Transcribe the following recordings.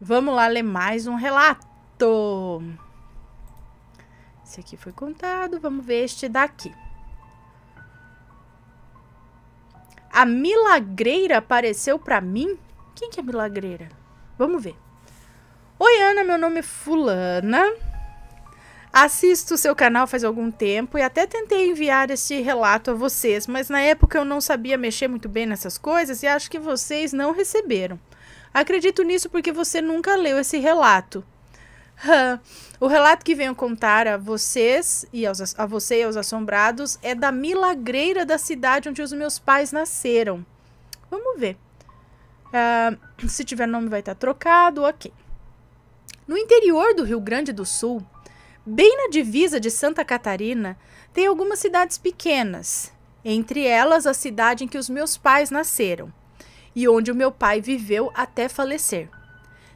Vamos lá ler mais um relato. Esse aqui foi contado, vamos ver este daqui. A milagreira apareceu para mim? Quem que é milagreira? Vamos ver. Oi, Ana, meu nome é Fulana. Assisto o seu canal faz algum tempo e até tentei enviar este relato a vocês, mas na época eu não sabia mexer muito bem nessas coisas e acho que vocês não receberam. Acredito nisso porque você nunca leu esse relato. o relato que venho contar a vocês e aos, a você e aos assombrados é da milagreira da cidade onde os meus pais nasceram. Vamos ver. Uh, se tiver nome vai estar tá trocado, ok. No interior do Rio Grande do Sul, bem na divisa de Santa Catarina, tem algumas cidades pequenas, entre elas a cidade em que os meus pais nasceram e onde o meu pai viveu até falecer.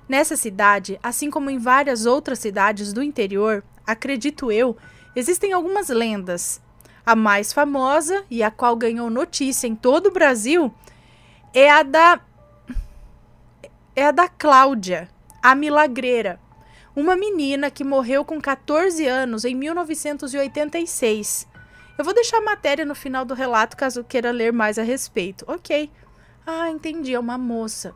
Nessa cidade, assim como em várias outras cidades do interior, acredito eu, existem algumas lendas. A mais famosa e a qual ganhou notícia em todo o Brasil é a da é a da Cláudia, a milagreira, uma menina que morreu com 14 anos em 1986. Eu vou deixar a matéria no final do relato caso queira ler mais a respeito. OK. Ah, entendi, é uma moça.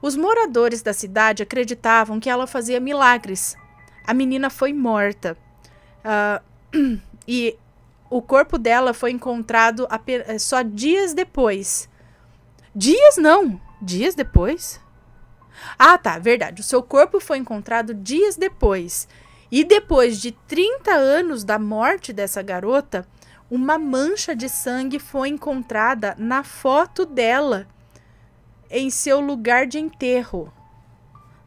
Os moradores da cidade acreditavam que ela fazia milagres. A menina foi morta. Uh, e o corpo dela foi encontrado eh, só dias depois. Dias não, dias depois? Ah, tá, verdade. O seu corpo foi encontrado dias depois. E depois de 30 anos da morte dessa garota, uma mancha de sangue foi encontrada na foto dela em seu lugar de enterro.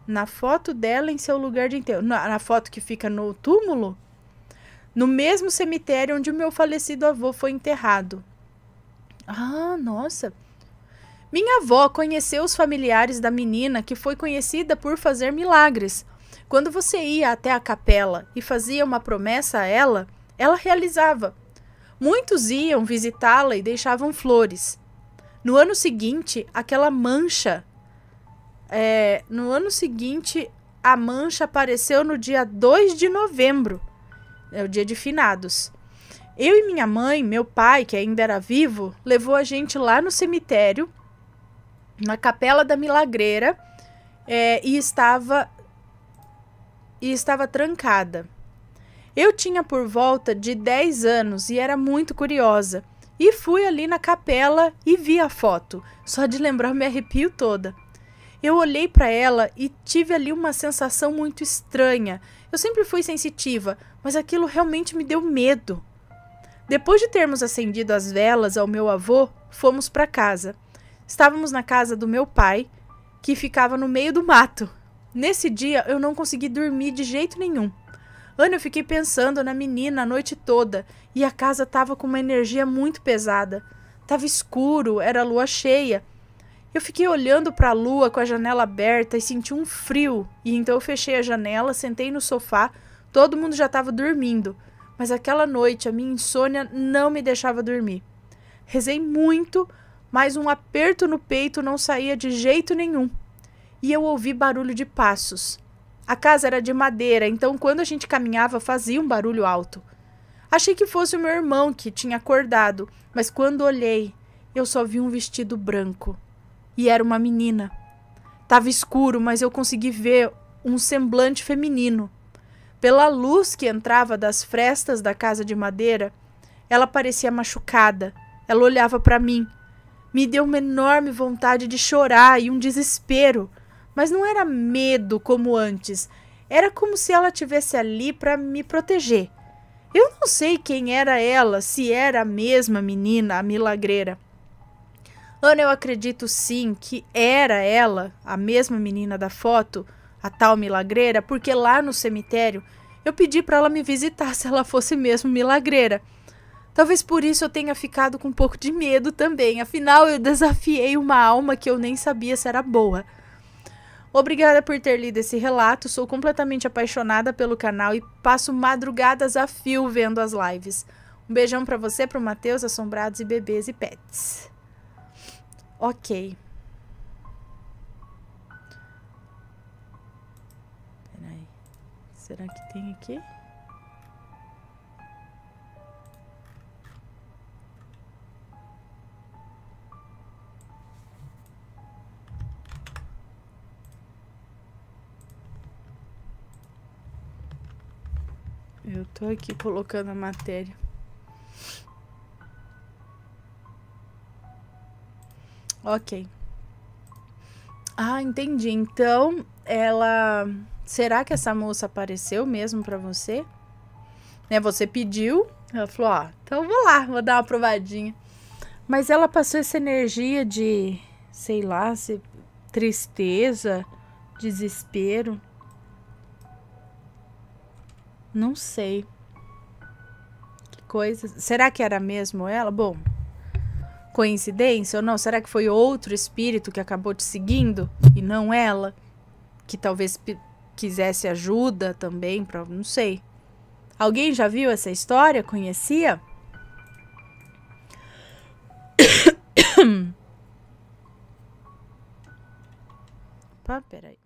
Na foto dela em seu lugar de enterro. Na, na foto que fica no túmulo? No mesmo cemitério onde o meu falecido avô foi enterrado. Ah, nossa. Minha avó conheceu os familiares da menina que foi conhecida por fazer milagres. Quando você ia até a capela e fazia uma promessa a ela, ela realizava. Muitos iam visitá-la e deixavam flores. No ano seguinte, aquela mancha. É, no ano seguinte, a mancha apareceu no dia 2 de novembro, é o dia de finados. Eu e minha mãe, meu pai, que ainda era vivo, levou a gente lá no cemitério, na Capela da Milagreira, é, e estava e estava trancada. Eu tinha por volta de 10 anos e era muito curiosa. E fui ali na capela e vi a foto. Só de lembrar me arrepio toda. Eu olhei para ela e tive ali uma sensação muito estranha. Eu sempre fui sensitiva, mas aquilo realmente me deu medo. Depois de termos acendido as velas ao meu avô, fomos para casa. Estávamos na casa do meu pai, que ficava no meio do mato. Nesse dia eu não consegui dormir de jeito nenhum. Ana, eu fiquei pensando na menina a noite toda e a casa estava com uma energia muito pesada. Tava escuro, era lua cheia. Eu fiquei olhando para a lua com a janela aberta e senti um frio, e então eu fechei a janela, sentei no sofá. Todo mundo já estava dormindo, mas aquela noite a minha insônia não me deixava dormir. Rezei muito, mas um aperto no peito não saía de jeito nenhum. E eu ouvi barulho de passos. A casa era de madeira, então quando a gente caminhava fazia um barulho alto. Achei que fosse o meu irmão que tinha acordado, mas quando olhei, eu só vi um vestido branco. E era uma menina. Tava escuro, mas eu consegui ver um semblante feminino. Pela luz que entrava das frestas da casa de madeira, ela parecia machucada. Ela olhava para mim. Me deu uma enorme vontade de chorar e um desespero. Mas não era medo como antes. Era como se ela tivesse ali para me proteger. Eu não sei quem era ela, se era a mesma menina, a milagreira. Ana, eu acredito sim que era ela, a mesma menina da foto, a tal milagreira, porque lá no cemitério eu pedi para ela me visitar se ela fosse mesmo milagreira. Talvez por isso eu tenha ficado com um pouco de medo também, afinal eu desafiei uma alma que eu nem sabia se era boa. Obrigada por ter lido esse relato, sou completamente apaixonada pelo canal e passo madrugadas a fio vendo as lives. Um beijão para você, pro Matheus, Assombrados e Bebês e Pets. Ok. Peraí. Será que tem aqui? Eu tô aqui colocando a matéria. Ok. Ah, entendi. Então, ela. Será que essa moça apareceu mesmo para você? Né, você pediu. Ela falou: Ó, ah, então vou lá, vou dar uma provadinha. Mas ela passou essa energia de, sei lá, se, tristeza, desespero. Não sei. Que coisa. Será que era mesmo ela? Bom, coincidência ou não? Será que foi outro espírito que acabou te seguindo e não ela? Que talvez quisesse ajuda também, pra, não sei. Alguém já viu essa história? Conhecia? Opa, peraí.